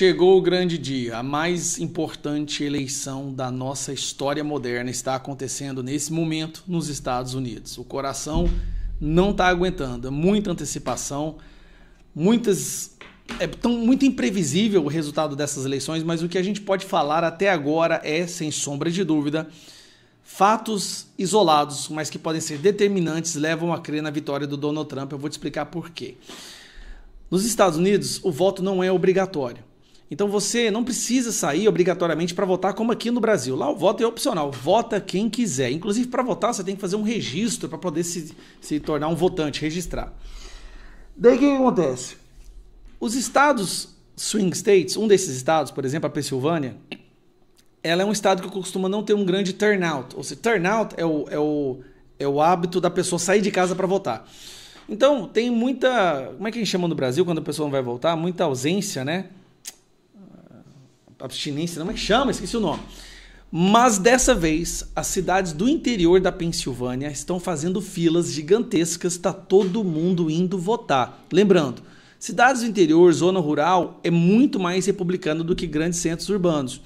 Chegou o grande dia, a mais importante eleição da nossa história moderna está acontecendo nesse momento nos Estados Unidos. O coração não está aguentando, é muita antecipação, muitas é tão muito imprevisível o resultado dessas eleições, mas o que a gente pode falar até agora é, sem sombra de dúvida, fatos isolados, mas que podem ser determinantes, levam a crer na vitória do Donald Trump. Eu vou te explicar por quê. Nos Estados Unidos, o voto não é obrigatório. Então você não precisa sair obrigatoriamente para votar como aqui no Brasil. Lá o voto é opcional, vota quem quiser. Inclusive para votar você tem que fazer um registro para poder se, se tornar um votante, registrar. Daí o que acontece? Os estados swing states, um desses estados, por exemplo, a Pensilvânia, ela é um estado que costuma não ter um grande turnout. Ou seja, turnout é o, é o, é o hábito da pessoa sair de casa para votar. Então, tem muita. Como é que a gente chama no Brasil quando a pessoa não vai votar? Muita ausência, né? abstinência, não é que chama, esqueci o nome. Mas dessa vez, as cidades do interior da Pensilvânia estão fazendo filas gigantescas, está todo mundo indo votar. Lembrando, cidades do interior, zona rural, é muito mais republicano do que grandes centros urbanos.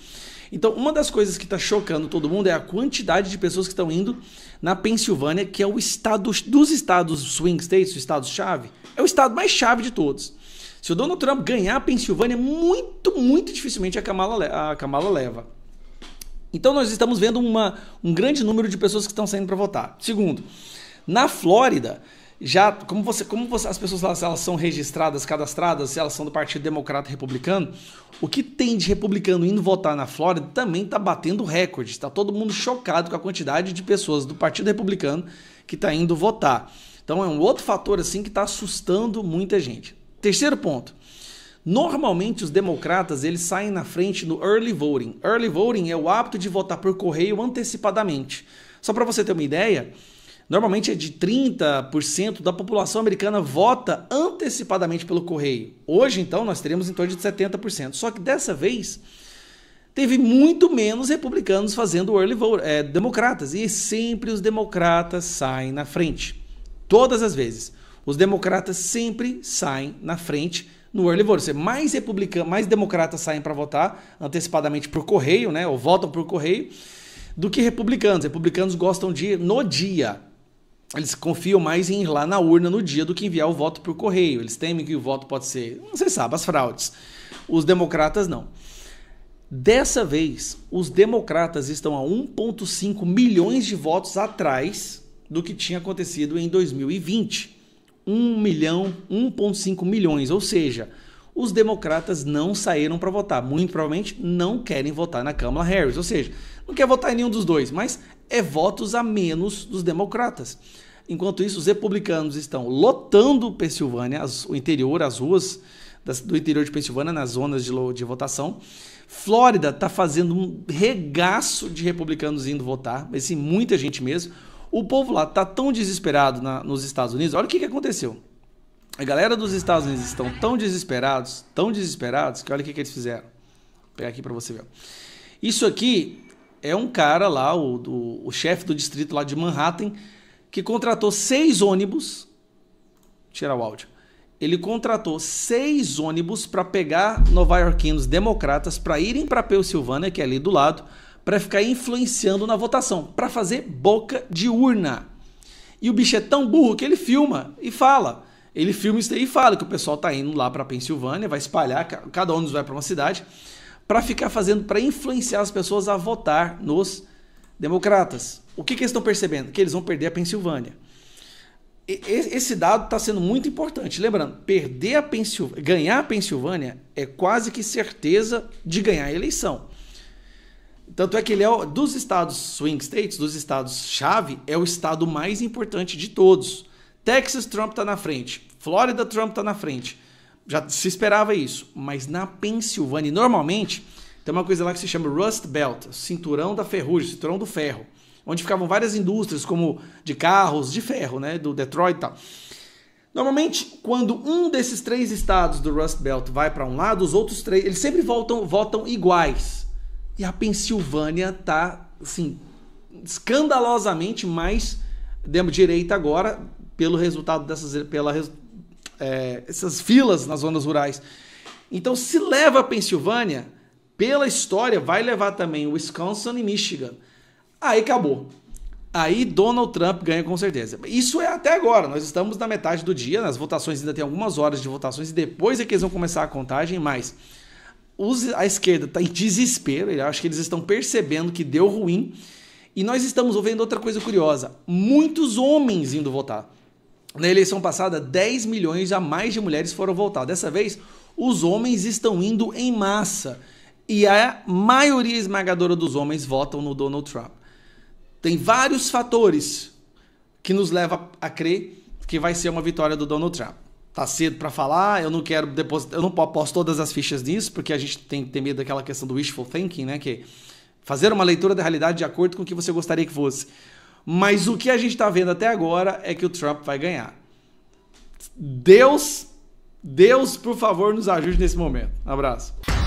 Então, uma das coisas que está chocando todo mundo é a quantidade de pessoas que estão indo na Pensilvânia, que é o estado dos estados swing states, o estado-chave, é o estado mais chave de todos. Se o Donald Trump ganhar a Pensilvânia, muito, muito dificilmente a Kamala, a Kamala leva. Então nós estamos vendo uma, um grande número de pessoas que estão saindo para votar. Segundo, na Flórida, já como você, como você, as pessoas elas, elas são registradas, cadastradas, se elas são do Partido Democrata Republicano, o que tem de republicano indo votar na Flórida também está batendo recorde. Está todo mundo chocado com a quantidade de pessoas do Partido Republicano que está indo votar. Então é um outro fator assim que está assustando muita gente. Terceiro ponto. Normalmente os democratas eles saem na frente no early voting. Early voting é o hábito de votar por correio antecipadamente. Só para você ter uma ideia, normalmente é de 30% da população americana vota antecipadamente pelo correio. Hoje então nós teremos em torno de 70%. Só que dessa vez teve muito menos republicanos fazendo early voting, é, eh, democratas e sempre os democratas saem na frente. Todas as vezes. Os democratas sempre saem na frente no early vote. mais republicanos, mais democratas saem para votar antecipadamente por correio, né? Ou votam por correio, do que republicanos. Republicanos gostam de ir no dia. Eles confiam mais em ir lá na urna no dia do que enviar o voto por correio. Eles temem que o voto pode ser, não sei sabe, as fraudes. Os democratas não. Dessa vez, os democratas estão a 1,5 milhões de votos atrás do que tinha acontecido em 2020. 1 milhão, 1,5 milhões, ou seja, os democratas não saíram para votar. Muito provavelmente não querem votar na câmara Harris, ou seja, não quer votar em nenhum dos dois, mas é votos a menos dos democratas. Enquanto isso, os republicanos estão lotando Pensilvânia, o interior, as ruas do interior de Pensilvânia, nas zonas de, de votação. Flórida está fazendo um regaço de republicanos indo votar, sim muita gente mesmo. O povo lá tá tão desesperado na, nos Estados Unidos. Olha o que, que aconteceu. A galera dos Estados Unidos estão tão desesperados, tão desesperados, que olha o que, que eles fizeram. Vou pegar aqui para você ver. Isso aqui é um cara lá, o, o chefe do distrito lá de Manhattan, que contratou seis ônibus. Tirar o áudio. Ele contratou seis ônibus para pegar nova-iorquinos democratas para irem para Pennsylvania que é ali do lado, para ficar influenciando na votação, para fazer boca de urna. E o bicho é tão burro que ele filma e fala. Ele filma isso daí e fala que o pessoal tá indo lá para Pensilvânia, vai espalhar, cada ônibus vai para uma cidade, para ficar fazendo, para influenciar as pessoas a votar nos democratas. O que, que eles estão percebendo? Que eles vão perder a Pensilvânia. E, esse dado está sendo muito importante. Lembrando, perder a Pensilvânia, ganhar a Pensilvânia é quase que certeza de ganhar a eleição. Tanto é que ele é dos estados swing states, dos estados chave, é o estado mais importante de todos. Texas Trump tá na frente, Flórida Trump tá na frente. Já se esperava isso, mas na Pensilvânia, normalmente, tem uma coisa lá que se chama Rust Belt, cinturão da ferrugem, cinturão do ferro, onde ficavam várias indústrias como de carros, de ferro, né, do Detroit e tal. Normalmente, quando um desses três estados do Rust Belt vai para um lado, os outros três, eles sempre voltam, votam iguais e a Pensilvânia está, assim, escandalosamente mais direita agora pelo resultado dessas pela, é, essas filas nas zonas rurais. Então, se leva a Pensilvânia, pela história, vai levar também Wisconsin e Michigan. Aí acabou. Aí Donald Trump ganha com certeza. Isso é até agora. Nós estamos na metade do dia, nas votações ainda tem algumas horas de votações e depois é que eles vão começar a contagem, mas os, a esquerda está em desespero, eu acho que eles estão percebendo que deu ruim. E nós estamos ouvindo outra coisa curiosa: muitos homens indo votar. Na eleição passada, 10 milhões a mais de mulheres foram votar. Dessa vez, os homens estão indo em massa. E a maioria esmagadora dos homens votam no Donald Trump. Tem vários fatores que nos leva a crer que vai ser uma vitória do Donald Trump tá cedo para falar, eu não quero depois eu não posso todas as fichas nisso, porque a gente tem que ter medo daquela questão do wishful thinking, né, que fazer uma leitura da realidade de acordo com o que você gostaria que fosse. Mas o que a gente está vendo até agora é que o Trump vai ganhar. Deus, Deus, por favor, nos ajude nesse momento. Um abraço.